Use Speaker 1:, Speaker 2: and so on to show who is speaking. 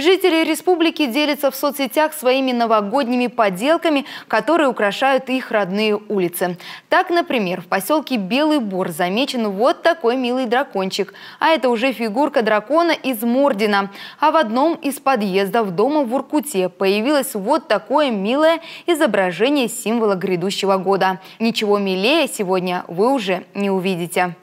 Speaker 1: Жители республики делятся в соцсетях своими новогодними поделками, которые украшают их родные улицы. Так, например, в поселке Белый Бор замечен вот такой милый дракончик. А это уже фигурка дракона из Мордина. А в одном из подъездов дома в Уркуте появилось вот такое милое изображение символа грядущего года. Ничего милее сегодня вы уже не увидите.